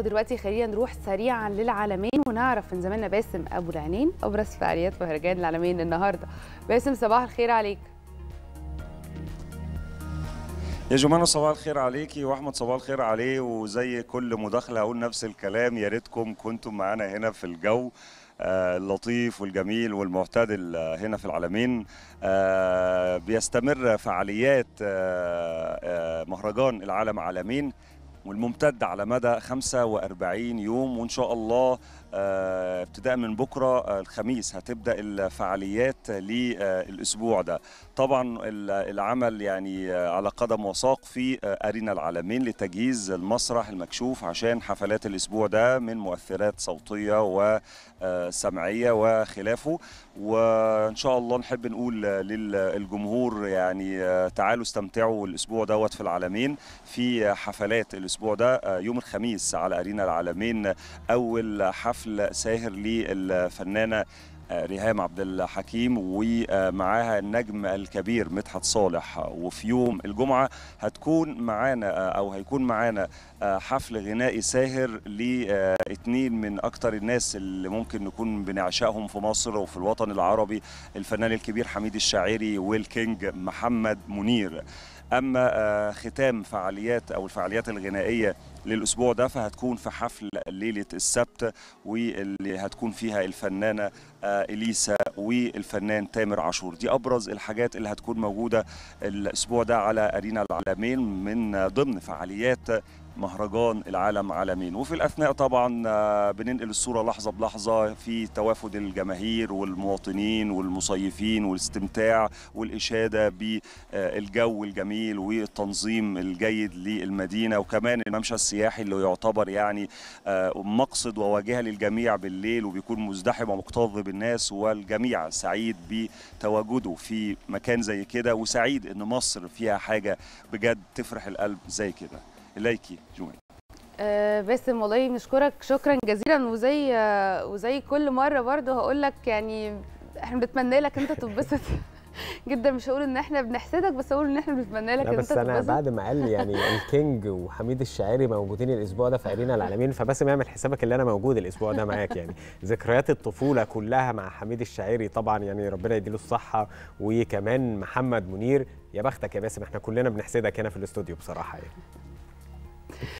ودلوقتي خلينا نروح سريعا للعالمين ونعرف من زماننا باسم ابو العينين ابرز فعاليات مهرجان العالمين النهارده باسم صباح الخير عليك يا جمانة صباح الخير عليكي واحمد صباح الخير عليه وزي كل مداخله هقول نفس الكلام يا ريتكم كنتم معانا هنا في الجو آه، اللطيف والجميل والمعتدل هنا في العالمين آه، بيستمر فعاليات آه، مهرجان العالم عالمين والممتد على مدى 45 يوم وإن شاء الله آه، ابتداء من بكرة آه، الخميس هتبدأ الفعاليات للأسبوع ده طبعا العمل يعني آه، على قدم وساق في أرينا العالمين لتجهيز المسرح المكشوف عشان حفلات الأسبوع ده من مؤثرات صوتية وسمعية وخلافه وإن شاء الله نحب نقول للجمهور يعني تعالوا استمتعوا الأسبوع دوت في العالمين في حفلات الأسبوع الاسبوع ده آه، يوم الخميس على ارينا العالمين اول حفل ساهر للفنانه آه، ريهام عبد الحكيم ومعاها النجم الكبير مدحت صالح وفي يوم الجمعه هتكون معانا آه، او هيكون معانا حفل غنائي ساهر لاثنين من اكثر الناس اللي ممكن نكون بنعشقهم في مصر وفي الوطن العربي الفنان الكبير حميد الشاعري والكينج محمد منير أما آه، ختام فعاليات أو الفعاليات الغنائية للأسبوع ده فهتكون في حفل ليلة السبت واللي هتكون فيها الفنانة آه، إليسا والفنان تامر عاشور دي أبرز الحاجات اللي هتكون موجودة الأسبوع ده على أرينا العالمين من ضمن فعاليات مهرجان العالم عالمين وفي الأثناء طبعا آه، بننقل الصورة لحظة بلحظة في توافد الجماهير والمواطنين والمصيفين والاستمتاع والإشادة بالجو الجميل والتنظيم الجيد للمدينة وكمان الممشى السياحي اللي يعتبر يعني آه، مقصد وواجهه للجميع بالليل وبيكون مزدحم ومكتظ بالناس والجميع سعيد بتواجده في مكان زي كده وسعيد ان مصر فيها حاجه بجد تفرح القلب زي كده اليكي جوين آه، باسم والله بنشكرك شكرا جزيلا وزي آه، وزي كل مره برضه هقول لك يعني احنا بنتمنى لك انت تتبسط جدا مش هقول ان احنا بنحسدك بس هقول ان احنا بنتمنى لك ان انت بس انا بعد ما قال يعني الكينج وحميد الشاعري موجودين الاسبوع ده في ارينا العالمين فباسم يعمل حسابك اللي انا موجود الاسبوع ده معاك يعني ذكريات الطفوله كلها مع حميد الشاعري طبعا يعني ربنا يديله الصحه وكمان محمد منير يا بختك يا باسم احنا كلنا بنحسدك هنا في الاستوديو بصراحه يعني